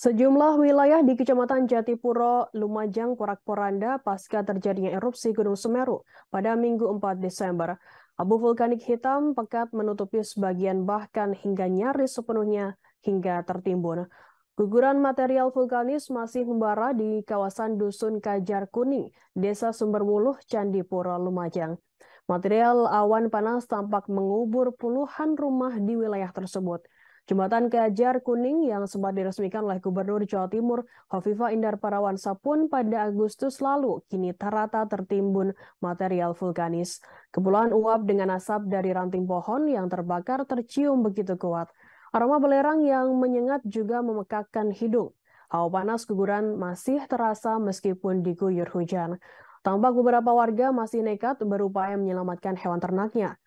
Sejumlah wilayah di Kecamatan Jatipuro, Lumajang, Porak-Poranda pasca terjadinya erupsi Gunung Semeru pada Minggu 4 Desember. Abu vulkanik hitam pekat menutupi sebagian bahkan hingga nyaris sepenuhnya hingga tertimbun. Guguran material vulkanis masih membara di kawasan Dusun Kajar Kuning, Desa Sumberwuluh, Candipuro, Lumajang. Material awan panas tampak mengubur puluhan rumah di wilayah tersebut. Jembatan Kajar Kuning yang sempat diresmikan oleh Gubernur Jawa Timur Hovifa Indar Parawansa pun pada Agustus lalu kini terata tertimbun material vulkanis. Kepulauan uap dengan asap dari ranting pohon yang terbakar tercium begitu kuat. Aroma belerang yang menyengat juga memekakkan hidung. Hawa panas guguran masih terasa meskipun diguyur hujan. Tampak beberapa warga masih nekat berupaya menyelamatkan hewan ternaknya.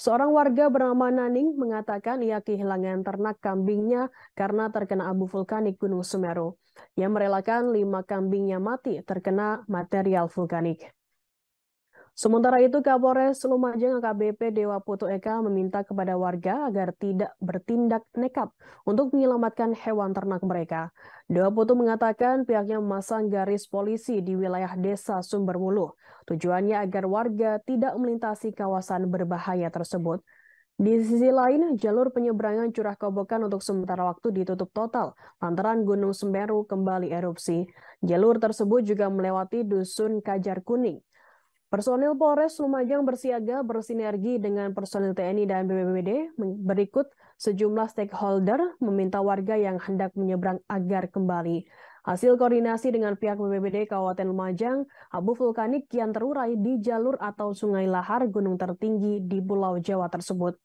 Seorang warga bernama Naning mengatakan ia kehilangan ternak kambingnya karena terkena abu vulkanik Gunung Semeru. Ia merelakan lima kambingnya mati terkena material vulkanik. Sementara itu, Kapolres Lumajang AKBP Dewa Putu Eka meminta kepada warga agar tidak bertindak nekat untuk menyelamatkan hewan ternak mereka. Dewa Putu mengatakan pihaknya memasang garis polisi di wilayah desa Sumberwulu. Tujuannya agar warga tidak melintasi kawasan berbahaya tersebut. Di sisi lain, jalur penyeberangan curah kobokan untuk sementara waktu ditutup total lantaran Gunung Semeru kembali erupsi. Jalur tersebut juga melewati Dusun Kajar Kuning. Personil Polres Lumajang bersiaga bersinergi dengan personil TNI dan BBBD, Berikut sejumlah stakeholder meminta warga yang hendak menyeberang agar kembali. Hasil koordinasi dengan pihak BBBD Kabupaten Lumajang, abu vulkanik kian terurai di jalur atau sungai lahar gunung tertinggi di Pulau Jawa tersebut.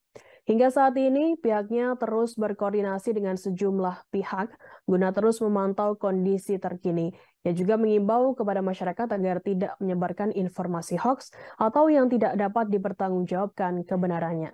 Hingga saat ini, pihaknya terus berkoordinasi dengan sejumlah pihak guna terus memantau kondisi terkini. Ia juga mengimbau kepada masyarakat agar tidak menyebarkan informasi hoax atau yang tidak dapat dipertanggungjawabkan kebenarannya.